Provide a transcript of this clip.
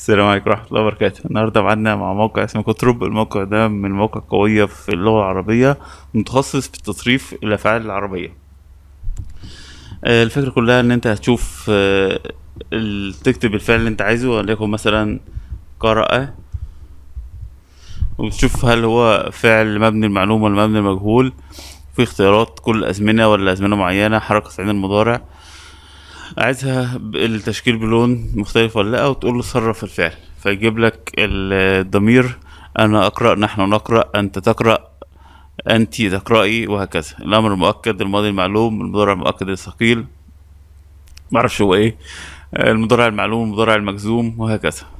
السلام عليكم ورحمة الله وبركاته النهاردة معانا مع موقع اسمه كتروب الموقع ده من المواقع القوية في اللغة العربية متخصص في تصريف الأفعال العربية آه، الفكرة كلها إن أنت هتشوف آه، تكتب الفعل اللي أنت عايزه وليكن مثلا قرأ وتشوف هل هو فعل مبني المعلومة ولا مبني المجهول في اختيارات كل أزمنة ولا أزمنة معينة حركة عين المضارع عايزها التشكيل بلون مختلف ولا لا وتقول له صرف الفعل فيجيب لك الضمير انا اقرا نحن نقرا انت تقرا انت تقرأي وهكذا الامر المؤكد الماضي المعلوم المضارع المؤكد الثقيل معرفش هو ايه المضارع المعلوم المضارع المجزوم وهكذا